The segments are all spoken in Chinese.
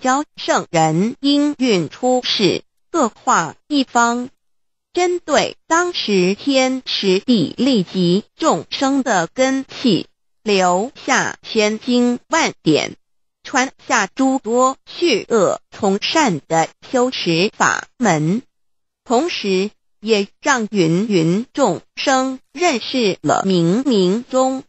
教圣人应运出世，各化一方，针对当时天时地利及众生的根气，留下千经万典，传下诸多去恶从善的修持法门，同时也让芸芸众生认识了冥冥中。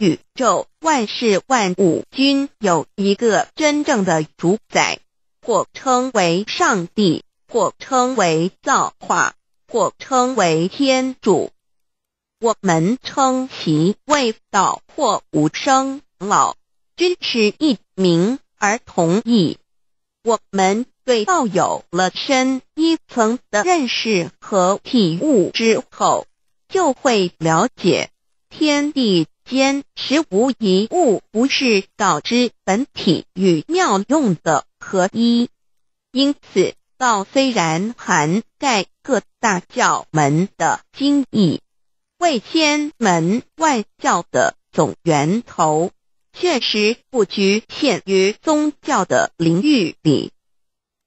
宇宙万事万物均有一个真正的主宰，或称为上帝，或称为造化，或称为天主。我们称其为道，或无生老，均是一名而同意。我们对道有了深一层的认识和体悟之后，就会了解天地。间实无一物不是道之本体与妙用的合一，因此道虽然涵盖各大教门的经义，为天门外教的总源头，确实不局限于宗教的领域里，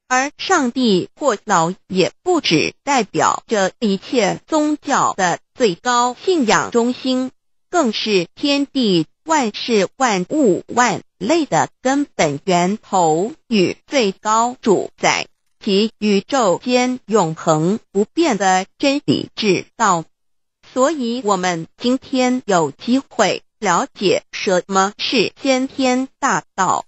而上帝或老也不只代表着一切宗教的最高信仰中心。更是天地万事万物万类的根本源头与最高主宰及宇宙间永恒不变的真理之道。所以，我们今天有机会了解什么是先天大道，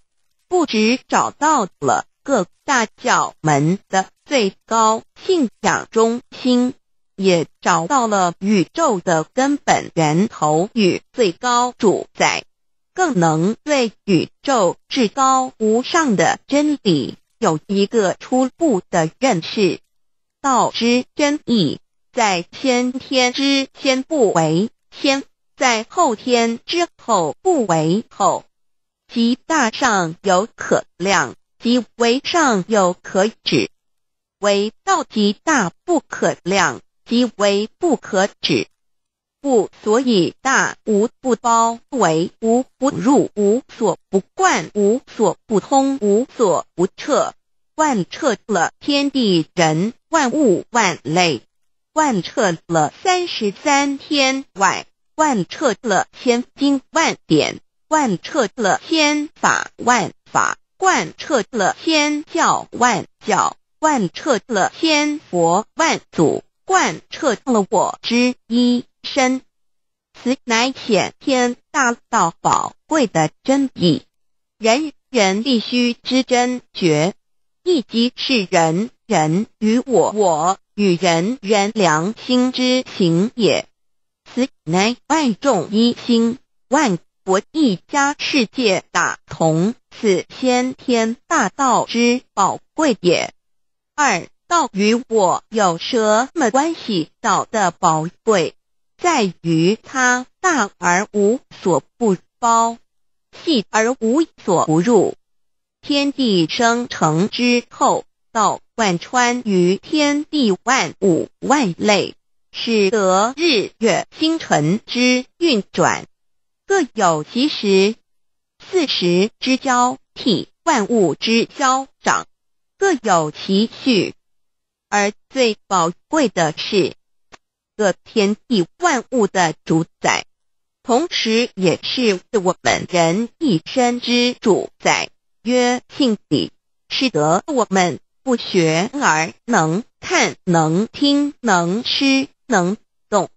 不止找到了各大教门的最高信仰中心。也找到了宇宙的根本源头与最高主宰，更能对宇宙至高无上的真理有一个初步的认识。道之真意，在先天之先不为先，在后天之后不为后。即大上有可量，即为上有可止，唯道即大不可量。即为不可止，故所以大无不包，为无不入，无所不贯，无所不通，无所不彻。万彻了天地人万物万类，万彻了三十三天外，万彻了千经万典，万彻了千法万法，贯彻了千教万教，万彻了千佛万祖。贯彻了我之一身，此乃显天大道宝贵的真意，人人必须知真觉，亦即是人人与我，我与人人良心之行也。此乃万众一心、万国一家世界大同，此先天大道之宝贵也。二。道与我有什么关系？道的宝贵在于它大而无所不包，细而无所不入。天地生成之后，道贯穿于天地万物万类，使得日月星辰之运转各有其时，四时之交替，万物之消长各有其序。而最宝贵的，是个天地万物的主宰，同时也是我们人一生之主宰。曰性体，使得我们不学而能看、能听、能吃、能动。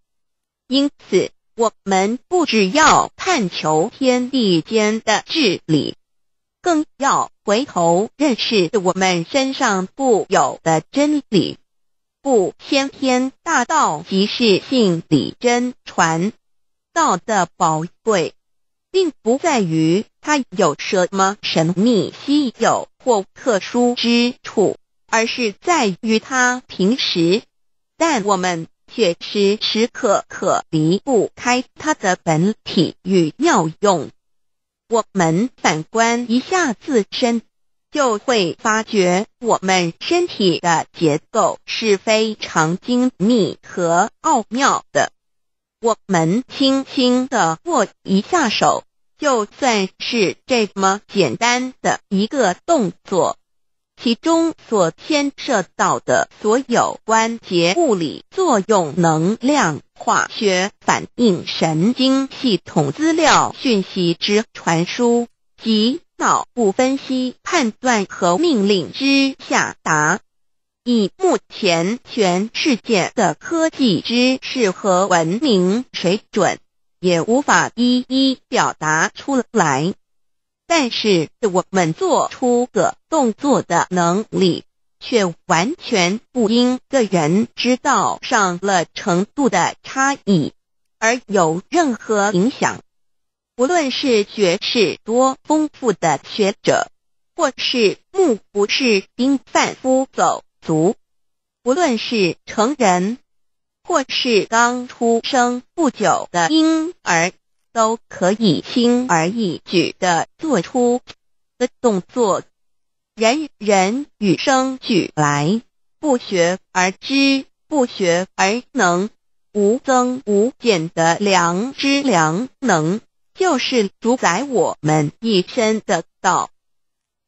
因此，我们不只要探求天地间的治理。更要回头认识我们身上固有的真理，不，先天大道即是性理真传道的宝贵，并不在于它有什么神秘稀有或特殊之处，而是在于它平时，但我们却时时可离不开它的本体与妙用。我们反观一下自身，就会发觉我们身体的结构是非常精密和奥妙的。我们轻轻的握一下手，就算是这么简单的一个动作。其中所牵涉到的所有关节、物理作用、能量、化学反应、神经系统、资料讯息之传输及脑部分析、判断和命令之下达，以目前全世界的科技知识和文明水准，也无法一一表达出来。但是我们做出的动作的能力，却完全不因个人知道上了程度的差异而有任何影响。不论是学识多丰富的学者，或是目不识丁贩夫走卒；不论是成人，或是刚出生不久的婴儿。都可以轻而易举地做出的动作。人人与生俱来，不学而知，不学而能，无增无减的良知良能，就是主宰我们一身的道。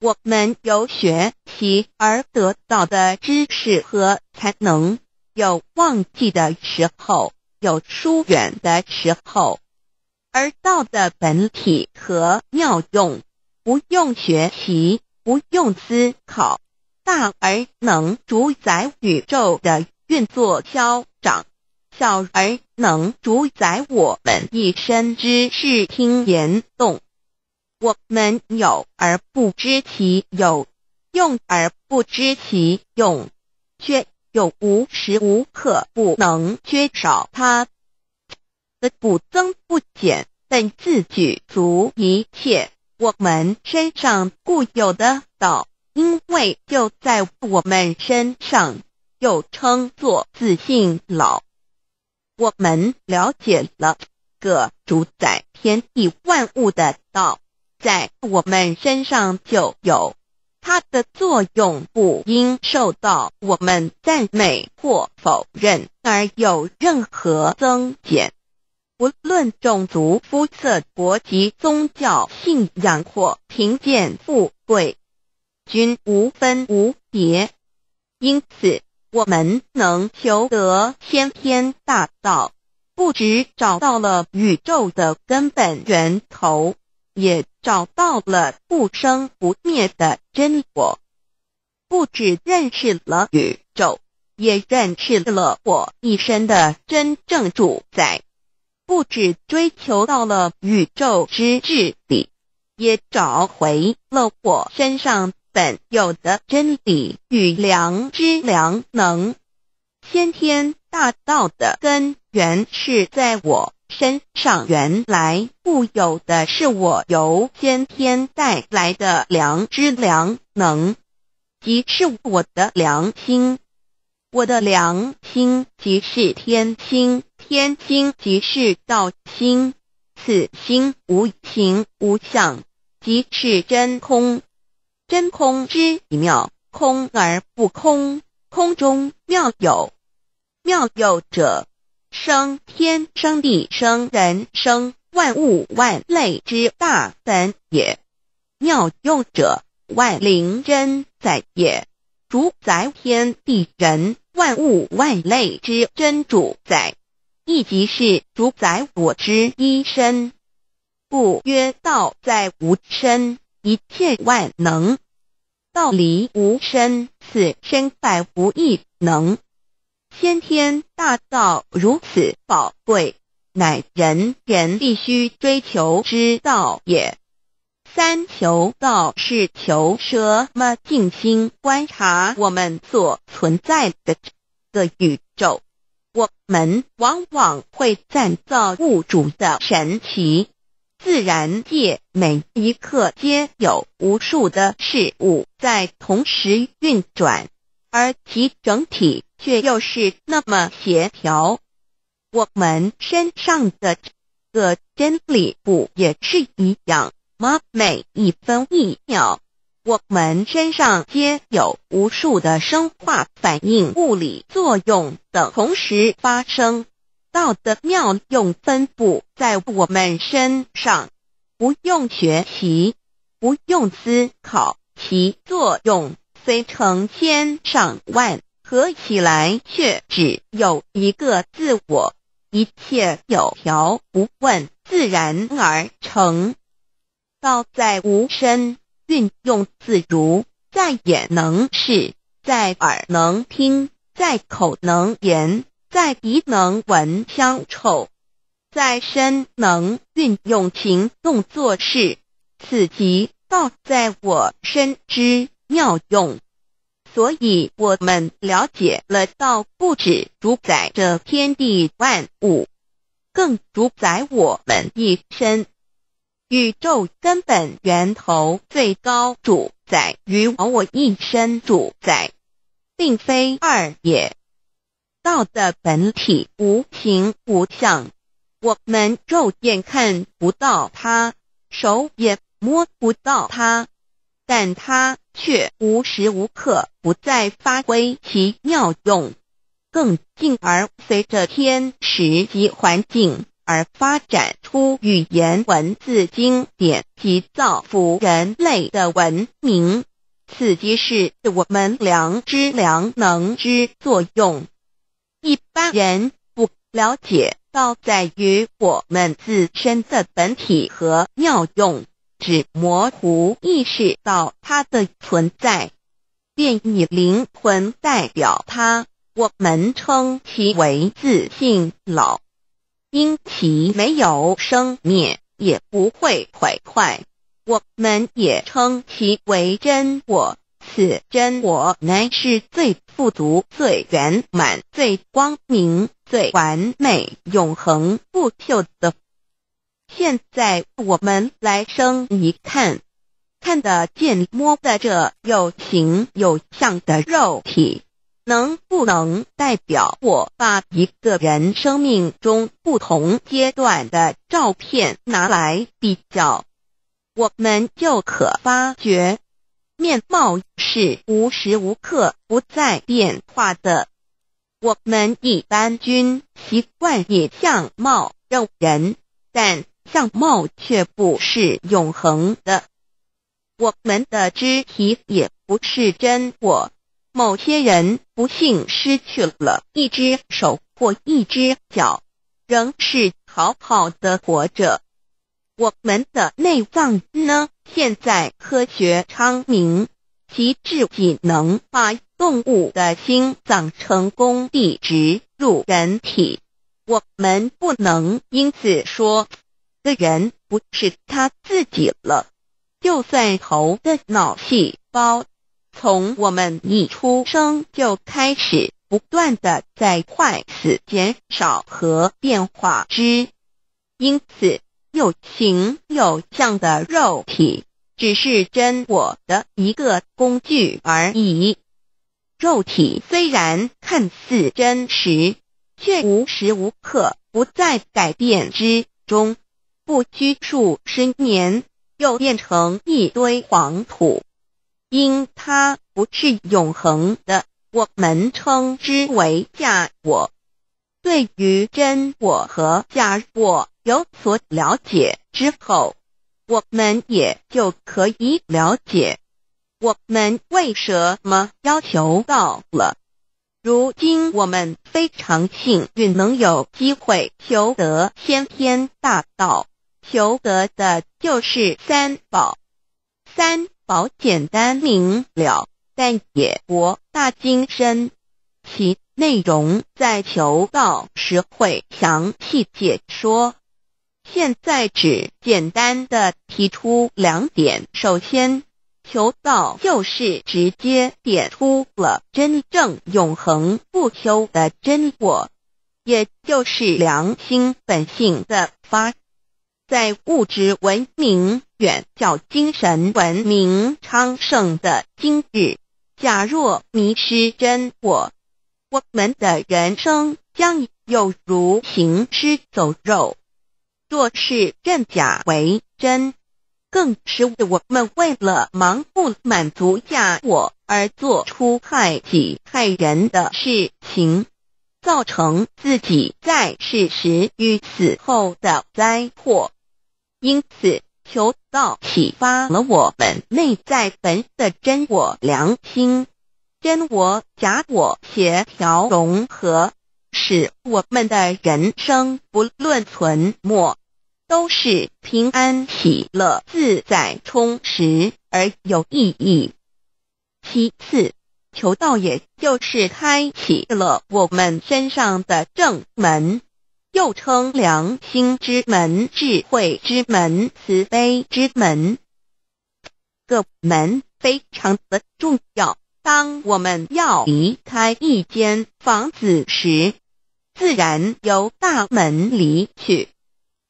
我们由学习而得到的知识和才能，有忘记的时候，有疏远的时候。而道的本体和妙用，不用学习，不用思考，大而能主宰宇宙的运作消长，小而能主宰我们一身之视听言动。我们有而不知其有，用而不知其用，却又无时无刻不能缺少它。的不增不减，本自具足一切我们身上固有的道，因为就在我们身上，又称作自信老。我们了解了个主宰天地万物的道，在我们身上就有它的作用，不应受到我们赞美或否认而有任何增减。无论种族、肤色、国籍、宗教、信仰或贫贱富贵，均无分无别。因此，我们能求得先天大道，不只找到了宇宙的根本源头，也找到了不生不灭的真我；不只认识了宇宙，也认识了我一生的真正主宰。不止追求到了宇宙之治理，也找回了我身上本有的真理与良知良能。先天大道的根源是在我身上，原来固有的是我由先天带来的良知良能，即是我的良心。我的良心即是天心。天心即是道心，此心无形无相，即是真空。真空之妙，空而不空，空中妙有。妙有者，生天生地生人，生万物万类之大本也。妙有者，万灵真在也，主宰天地人万物万类之真主宰。亦即是主宰我之一身，故曰道在无身，一切万能。道离无身，此身百无一能。先天大道如此宝贵，乃人人必须追求之道也。三求道是求什么？静心观察我们所存在的这个宇宙。我们往往会赞造物主的神奇，自然界每一刻皆有无数的事物在同时运转，而其整体却又是那么协调。我们身上的这个真理不也是一样吗？每一分一秒。我们身上皆有无数的生化反应、物理作用等同时发生，道的妙用分布在我们身上，不用学习，不用思考，其作用虽成千上万，合起来却只有一个自我，一切有条不紊，自然而成，道在无身。运用自如，在眼能视，在耳能听，在口能言，在鼻能闻香臭，在身能运用情动作事。此即道在我身之妙用。所以，我们了解了道，不止主宰着天地万物，更主宰我们一身。宇宙根本源头最高主宰于我一身主宰，并非二也。道的本体无形无相，我们肉眼看不到它，手也摸不到它，但它却无时无刻不在发挥其妙用，更进而随着天时及环境。而发展出语言文字经典及造福人类的文明，此即是我们良知良能之作用。一般人不了解道在于我们自身的本体和妙用，只模糊意识到它的存在，便以灵魂代表它，我们称其为自信老。因其没有生灭，也不会毁坏，我们也称其为真我。此真我乃是最富足、最圆满、最光明、最完美、永恒不朽的。现在我们来生一看，看得见、摸得着、有形有相的肉体。能不能代表我把一个人生命中不同阶段的照片拿来比较，我们就可发觉面貌是无时无刻不在变化的。我们一般均习惯以相貌认人，但相貌却不是永恒的。我们的肢体也不是真我。某些人不幸失去了一只手或一只脚，仍是好好的活着。我们的内脏呢？现在科学昌明，其致仅能把动物的心脏成功地植入人体，我们不能因此说的人不是他自己了。就算猴的脑细胞。从我们一出生就开始不断的在快速减少和变化之，因此有形有像的肉体只是真我的一个工具而已。肉体虽然看似真实，却无时无刻不在改变之中，不拘束十年又变成一堆黄土。因它不是永恒的，我们称之为假我。对于真我和假我有所了解之后，我们也就可以了解我们为什么要求到了。如今我们非常幸运，能有机会求得先天大道，求得的就是三宝。三。好，简单明了，但也博大精深。其内容在求道时会详细解说。现在只简单的提出两点：首先，求道就是直接点出了真正永恒不朽的真我，也就是良心本性的发。在物质文明远较精神文明昌盛的今日，假若迷失真我，我们的人生将有如行尸走肉；若是认假为真，更是我们为了盲目满足假我而做出害己害人的事情，造成自己在世时与死后的灾祸。因此，求道启发了我们内在本的真我良心，真我假我协调融合，使我们的人生不论存没，都是平安、喜乐、自在、充实而有意义。其次，求道也就是开启了我们身上的正门。又称良心之门、智慧之门、慈悲之门，各门非常的重要。当我们要离开一间房子时，自然由大门离去；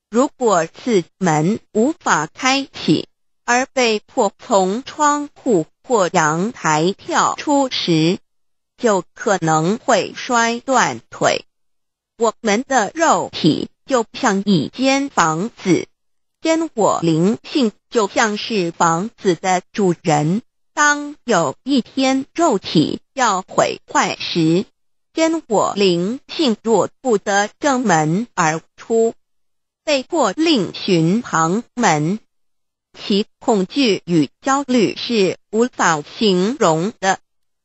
如果此门无法开启，而被迫从窗户或阳台跳出时，就可能会摔断腿。我们的肉体就像一间房子，真我灵性就像是房子的主人。当有一天肉体要毁坏时，真我灵性若不得正门而出，被迫另寻旁门，其恐惧与焦虑是无法形容的。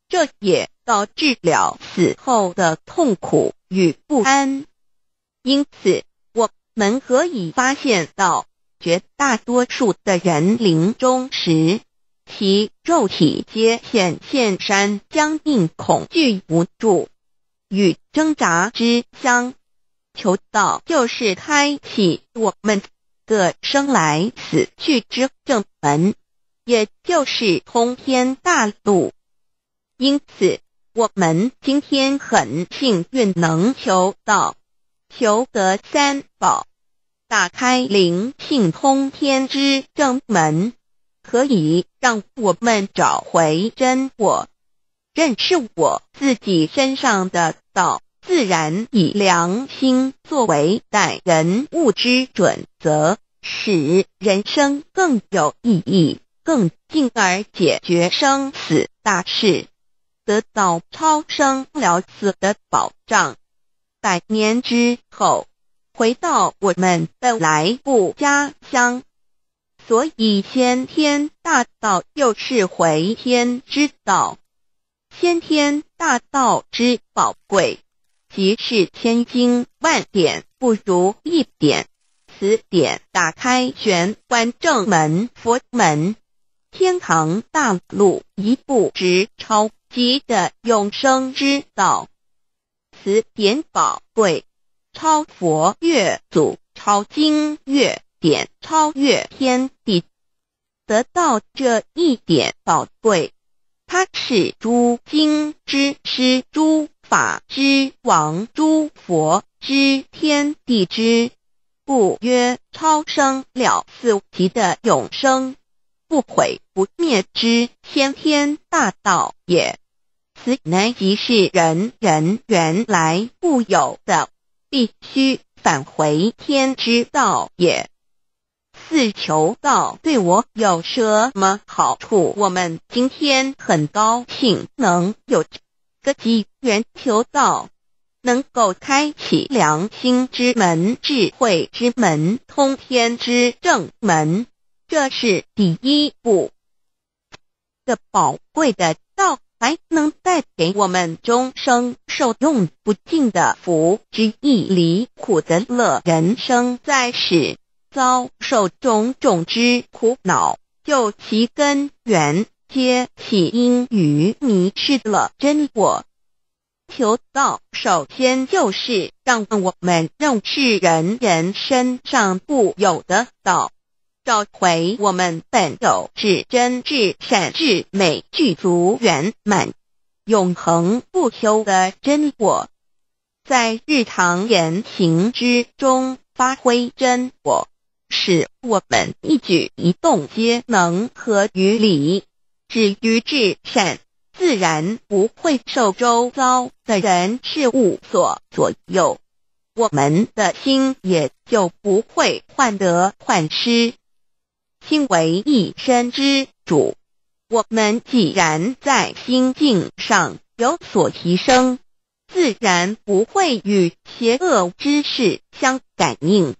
这也。到治疗死后的痛苦与不安，因此我们可以发现到，绝大多数的人临终时，其肉体皆显现山僵硬、恐惧无助与挣扎之相。求道就是开启我们的生来死去之正门，也就是通天大路。因此。我们今天很幸运能求到求得三宝，打开灵性通天之正门，可以让我们找回真我，认识我自己身上的道。自然以良心作为待人物之准则，使人生更有意义，更进而解决生死大事。得到超生了死的保障，百年之后回到我们的来故乡，所以先天大道又是回天之道。先天大道之宝贵，即是千经万典不如一点此点打开玄关正门、佛门、天堂大路一步直超。即的永生之道，此点宝贵，超佛越祖，超经越典，超越天地，得到这一点宝贵，他是诸经之师，诸法之王，诸佛之天地之，故曰超生了死，极的永生，不毁不灭之先天大道也。此乃即是人人原来固有的，必须返回天之道也。四求道对我有什么好处？我们今天很高兴能有个机缘求道，能够开启良心之门、智慧之门、通天之正门，这是第一步，的宝贵的道。还能带给我们终生受用不尽的福之义离苦得乐，人生在世遭受种种之苦恼，就其根源，皆起因于迷失了真我。求道，首先就是让我们认识人人身上固有的道。找回我们本有至真、至善、至美、具足圆满、永恒不休的真我，在日常言行之中发挥真我，使我们一举一动皆能合于理、止于至善，自然不会受周遭的人事物所左右。我们的心也就不会患得患失。心为一身之主，我们既然在心境上有所提升，自然不会与邪恶之事相感应，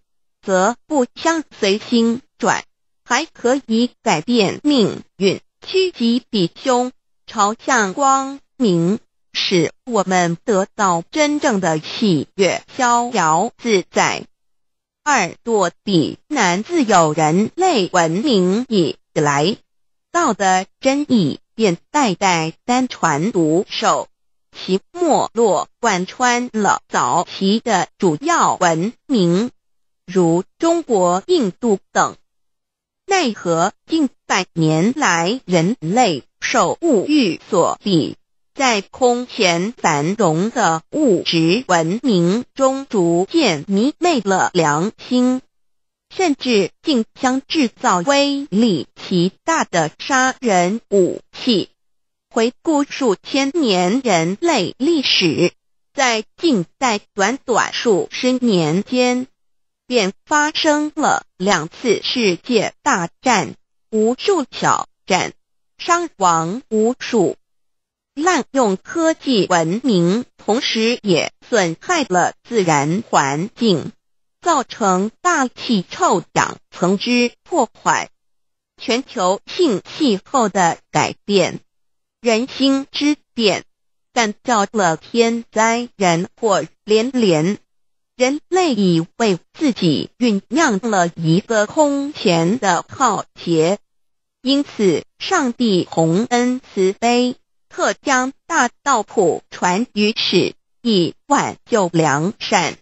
则不相随心转，还可以改变命运，趋吉避凶，朝向光明，使我们得到真正的喜悦、逍遥自在。二堕地难自有人类文明以来，道德真意便代代单传独守，其没落贯穿了早期的主要文明，如中国、印度等。奈何近百年来，人类受物欲所比。在空前繁荣的物质文明中，逐渐迷昧了良心，甚至竟将制造威力极大的杀人武器。回顾数千年人类历史，在近代短短数十年间，便发生了两次世界大战，无数挑战，伤亡无数。滥用科技文明，同时也损害了自然环境，造成大气臭氧层之破坏，全球性气候的改变，人心之变，但造了天灾人祸连连，人类已为自己酝酿了一个空前的浩劫，因此上帝洪恩慈悲。特将大道谱传于世，以挽救良善。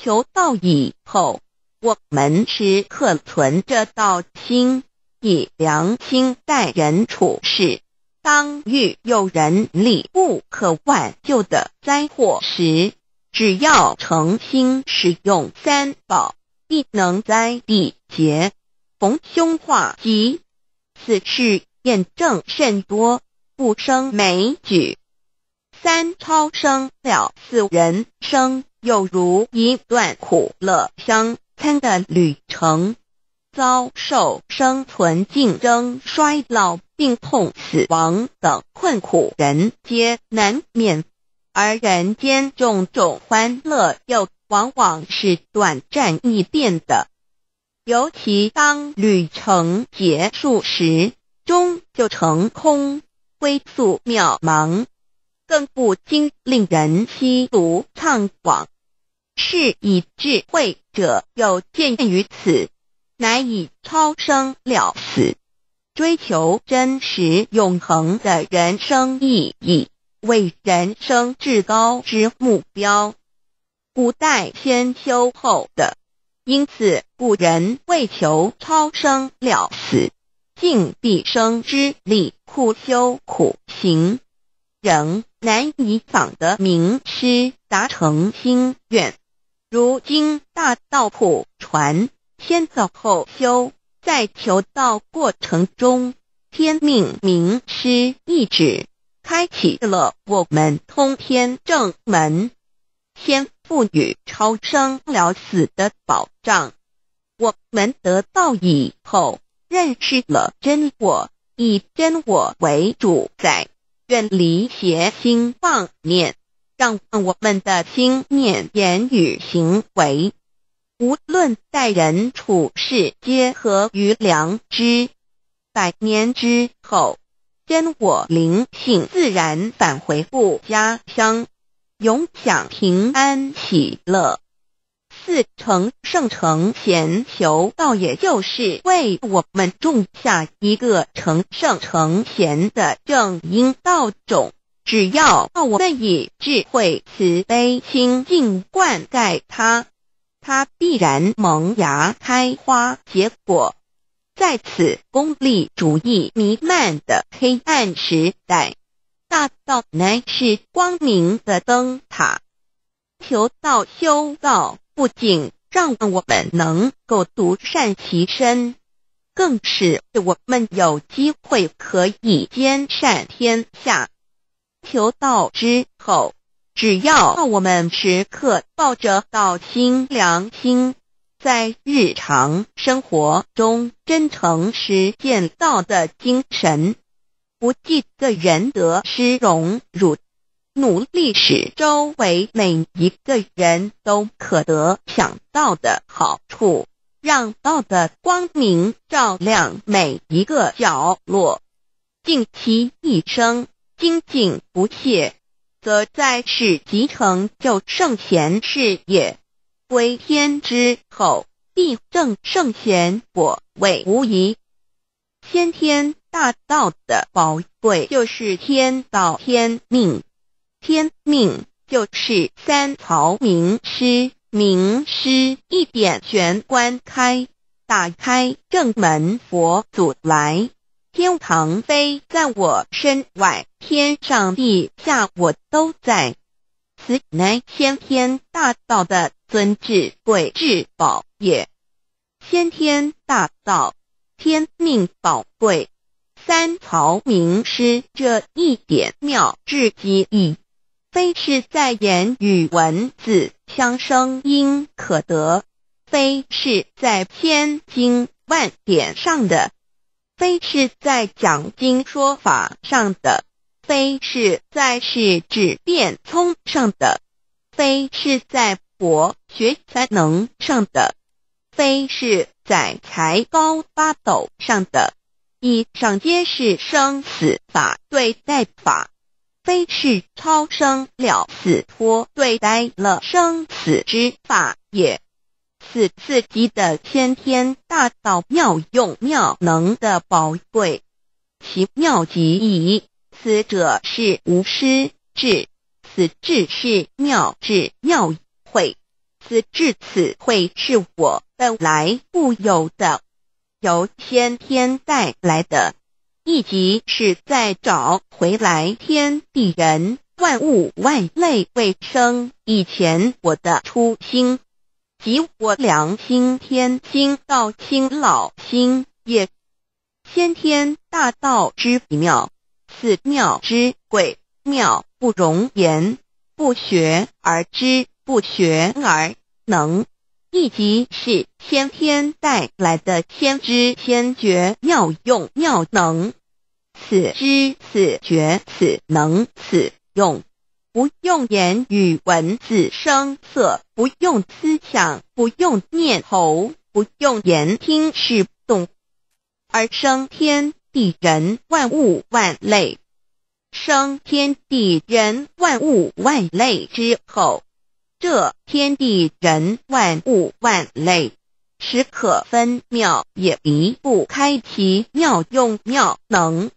求道以后，我们时刻存着道心，以良心待人处事。当遇有人力不可挽救的灾祸时，只要诚心使用三宝，必能灾必劫，逢凶化吉。此事验证甚多。不生美举，三超生了，四人生又如一段苦乐相参的旅程，遭受生存竞争、衰老、病痛、死亡等困苦，人皆难免；而人间种种欢乐，又往往是短暂易变的，尤其当旅程结束时，终就成空。归宿渺茫，更不禁令人凄嘘怅惘。是以智慧者有见于此，乃以超生了死，追求真实永恒的人生意义为人生至高之目标。古代先修后的，因此古人为求超生了死，尽毕生之力。苦修苦行，仍难以访得名师，达成心愿。如今大道普传，先走后修，在求道过程中，天命名师一指，开启了我们通天正门，先赋予超生了死的保障。我们得道以后，认识了真我。以真我为主宰，愿离邪心妄念，让我们的心念、言语、行为，无论待人处事，皆合于良知。百年之后，真我灵性自然返回故家乡，永享平安喜乐。自成圣成贤，修道也就是为我们种下一个成圣成贤的正因道种。只要我们以智慧、慈悲、清净灌溉它，它必然萌芽、开花、结果。在此功利主义弥漫的黑暗时代，大道乃是光明的灯塔。求道、修道。不仅让我们能够独善其身，更是我们有机会可以兼善天下。求道之后，只要我们时刻抱着道心、良心，在日常生活中真诚实践道的精神，不计个人得失荣辱。努力使周围每一个人都可得想到的好处，让道的光明照亮每一个角落。尽其一生，精进不懈，则在世集成就圣贤事业。归天之后，必正圣贤，我位无疑。先天大道的宝贵，就是天道天命。天命就是三曹名师，名师一点玄关开，打开正门佛祖来，天堂飞在我身外，天上地下我都在。此乃先天大道的尊至贵至宝也，先天大道天命宝贵，三曹名师这一点妙至极意。非是在言语文字相生因可得，非是在千经万典上的，非是在讲经说法上的，非是在是纸变聪上的，非是在佛学才能上的，非是在才高八斗上的，以上皆是生死法对待法。非是超生了死脱，对待了生死之法也。此自己的先天大道妙用妙能的宝贵，其妙极矣。此者是无师智，此智是妙智妙慧，此智此慧是我本来固有的，由先天带来的。一即是在找回来天地人万物万类未生以前我的初心即我良心天心道心老心也先天大道之妙此妙之鬼妙不容言不学而知不学而能一即是先天带来的先知先觉妙用妙能。此知，此觉，此能，此用，不用言语文字声色，不用思想，不用念头，不用言听是懂，而生天地人万物万类。生天地人万物万类之后，这天地人万物万类时可分妙也离不开其妙用妙能。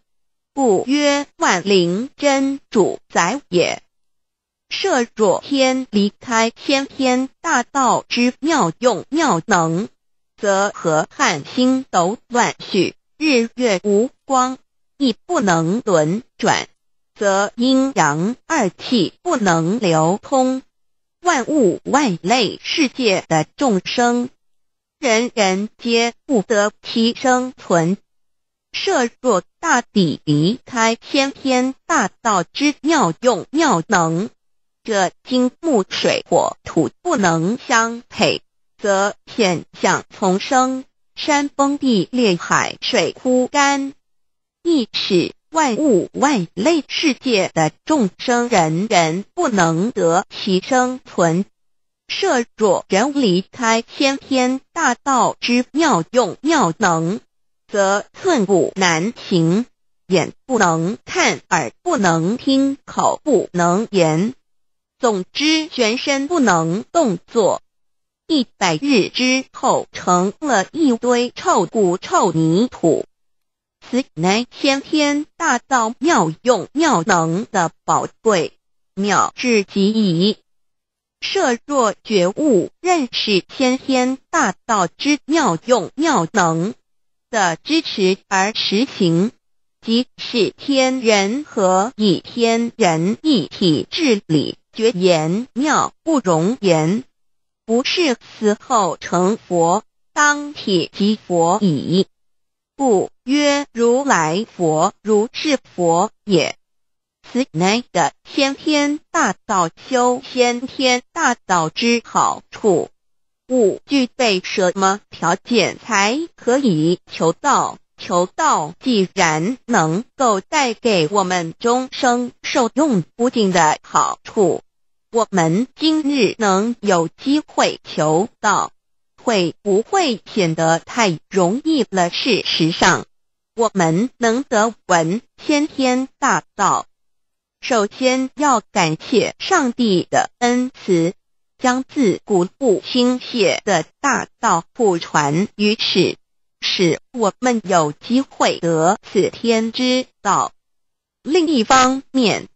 故曰，万灵真主宰也。设若天离开先天大道之妙用妙能，则河汉星斗乱序，日月无光，亦不能轮转，则阴阳二气不能流通，万物万类世界的众生，人人皆不得其生存。设若大抵离开先天大道之妙用妙能，这金木水火土不能相配，则险象丛生。山崩地裂，海水枯干，一尺万物万类世界的众生，人人不能得其生存。设若人离开先天大道之妙用妙能，则寸步难行，眼不能看，耳不能听，口不能言，总之全身不能动作。一百日之后，成了一堆臭骨臭泥土。此乃先天大道妙用妙能的宝贵妙至极矣。设若觉悟认识先天大道之妙用妙能。的支持而实行，即是天人合，以天人一体治理，绝言妙不容言。不是死后成佛，当体即佛矣。故曰：如来佛，如是佛也。此乃的先天大道修先天大道之好处。具备什么条件才可以求道？求道既然能够带给我们终生受用不尽的好处，我们今日能有机会求道，会不会显得太容易了？事实上，我们能得闻先天大道，首先要感谢上帝的恩慈。将自古不倾泻的大道普传于此，使我们有机会得此天之道。另一方面，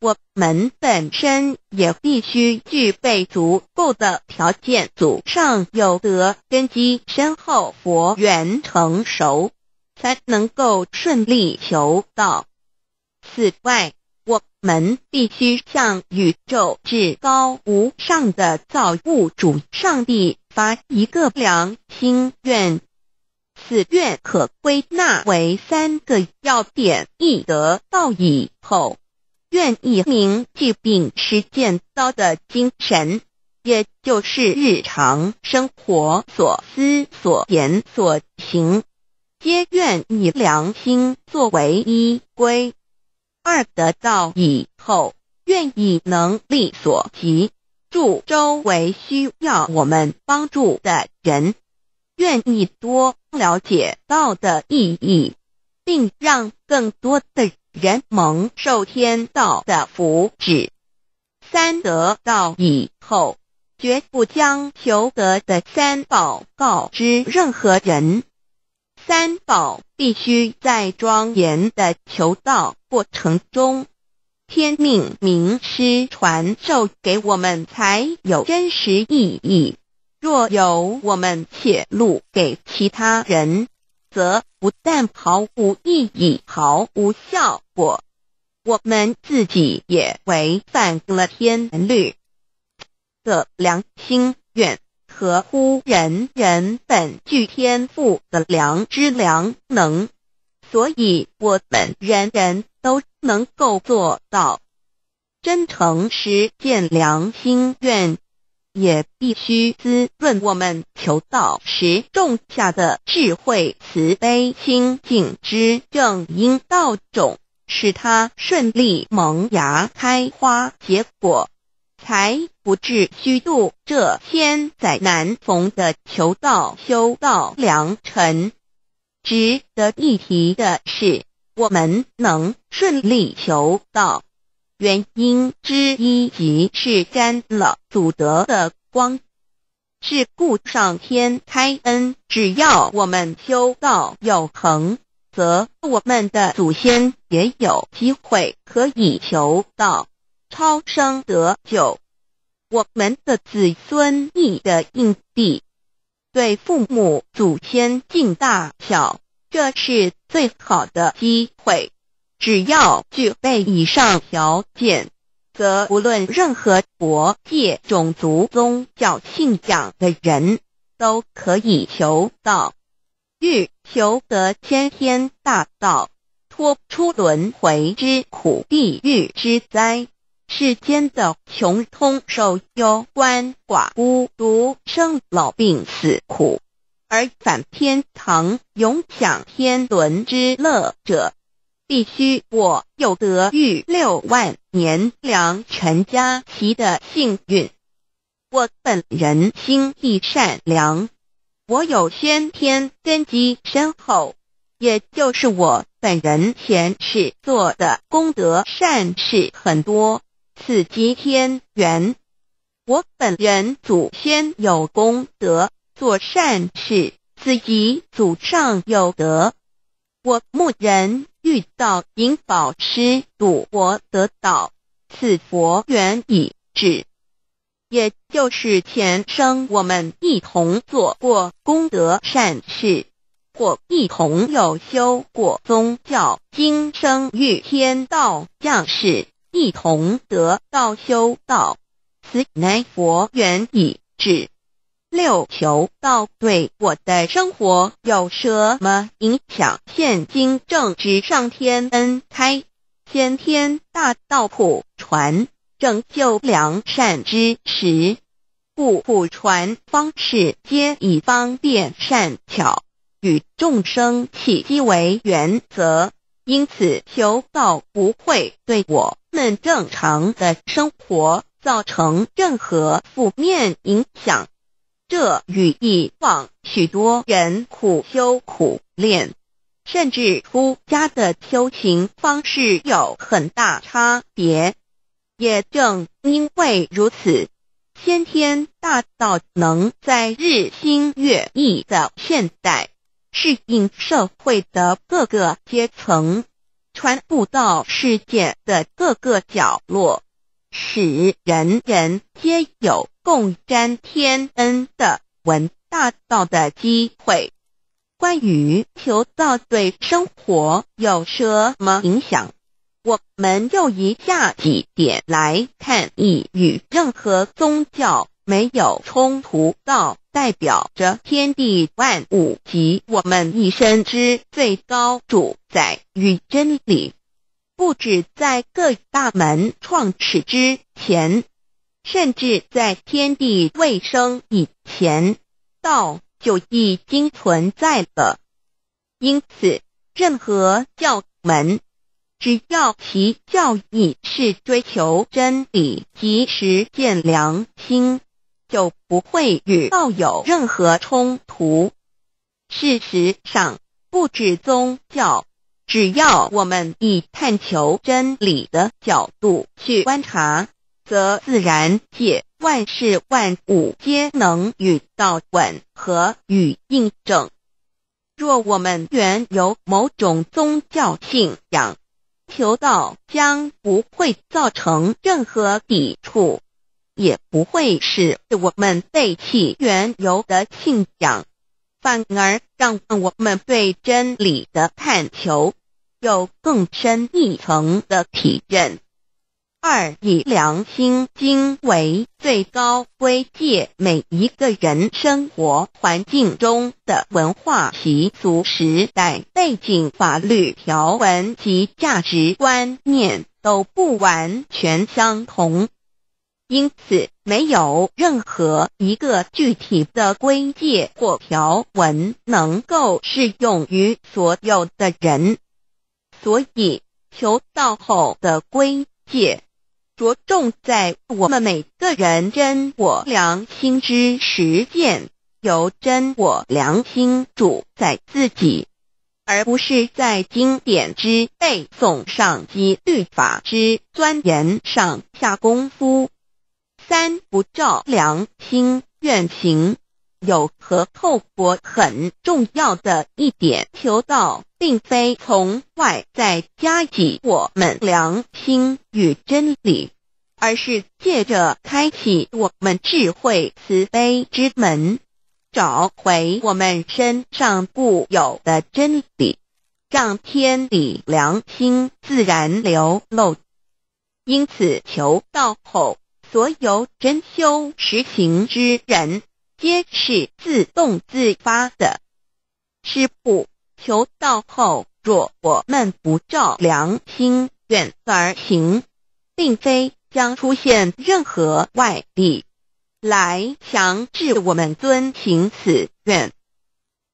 我们本身也必须具备足够的条件，祖上有德根基深厚，佛缘成熟，才能够顺利求道。此外，们必须向宇宙至高无上的造物主上帝发一个良心愿，此愿可归纳为三个要点：一、得道以后，愿意铭记并实践道的精神，也就是日常生活所思所言所行，皆愿以良心作为依归。二得到以后，愿意能力所及，助周围需要我们帮助的人，愿意多了解到的意义，并让更多的人蒙受天道的福祉。三得到以后，绝不将求得的三宝告知任何人。三宝必须在庄严的求道过程中，天命名师传授给我们才有真实意义。若有我们泄露给其他人，则不但毫无意义、毫无效果，我们自己也违反了天律的良心愿。合乎人人本具天赋的良知良能，所以我们人人都能够做到真诚实践良心愿，也必须滋润我们求道时种下的智慧、慈悲、清净之正因道种，使它顺利萌芽、开花、结果，才。不至虚度这千载难逢的求道修道良辰。值得一提的是，我们能顺利求道，原因之一即是沾了祖德的光，是故上天开恩，只要我们修道有恒，则我们的祖先也有机会可以求道超生得救。我们的子孙，义的印地，对父母祖先敬大小，这是最好的机会。只要具备以上条件，则无论任何国界、种族、宗教、信仰的人，都可以求到，欲求得先天大道，脱出轮回之苦、地狱之灾。世间的穷通受忧关，寡孤独生老病死苦，而反天堂永享天伦之乐者，必须我有得遇六万年良辰家期的幸运。我本人心地善良，我有先天根基深厚，也就是我本人前世做的功德善事很多。此即天缘，我本人祖先有功德做善事，此即祖上有德。我木人遇到银宝师，我得到此佛缘已至，也就是前生我们一同做过功德善事，或一同有修过宗教，今生遇天道降世。一同得道修道，此乃佛缘已至。六求道对我的生活有什么影响？现今正值上天恩开，先天大道普传，拯救良善之时，故普传方式皆以方便善巧与众生契机为原则，因此求道不会对我。们正常的生活造成任何负面影响，这与以往许多人苦修苦练，甚至出家的修行方式有很大差别。也正因为如此，先天大道能在日新月异的现代适应社会的各个阶层。穿布到世界的各个角落，使人人皆有共沾天恩的闻大道的机会。关于求道对生活有什么影响，我们就以下几点来看：一、与任何宗教。没有冲突，道代表着天地万物及我们一生之最高主宰与真理。不止在各大门创始之前，甚至在天地未生以前，道就已经存在了。因此，任何教门，只要其教义是追求真理及实践良心。就不会与道有任何冲突。事实上，不止宗教，只要我们以探求真理的角度去观察，则自然界万事万物皆能与道吻合与印证。若我们原有某种宗教信仰，求道将不会造成任何抵触。也不会使我们背弃原有的信仰，反而让我们对真理的探求有更深一层的体认。二，以良心经为最高规戒，每一个人生活环境中的文化习俗、时代背景、法律条文及价值观念都不完全相同。因此，没有任何一个具体的规戒或条文能够适用于所有的人。所以，求道后的规戒着重在我们每个人真我良心之实践，由真我良心主宰自己，而不是在经典之背诵上及律法之钻研上下功夫。三不照良心愿行，有何后果？很重要的。一点求道，并非从外在加给我们良心与真理，而是借着开启我们智慧慈悲之门，找回我们身上固有的真理，让天理良心自然流露。因此，求道后。所有真修实行之人，皆是自动自发的。师父，求道后，若我们不照良心愿而行，并非将出现任何外力来强制我们遵行此愿，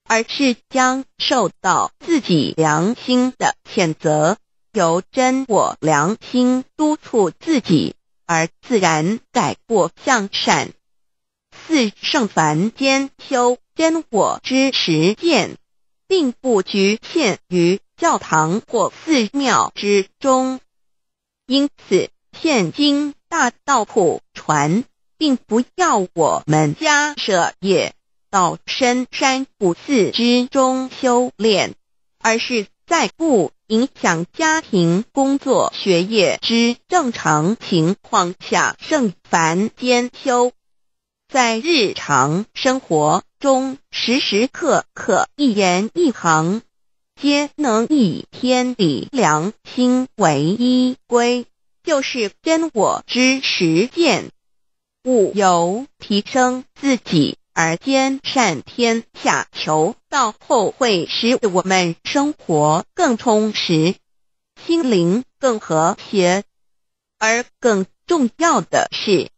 而是将受到自己良心的谴责，由真我良心督促自己。而自然改过向善，四圣凡间修真我之实践，并不局限于教堂或寺庙之中。因此，现今大道普传，并不要我们家舍业到深山古寺之中修炼，而是在故。影响家庭、工作、学业之正常情况下，胜凡兼修。在日常生活中，时时刻刻，一言一行，皆能以天理良心为依归，就是真我之实践。五、由提升自己。而兼善天下，求道后会使我们生活更充实，心灵更和谐。而更重要的是。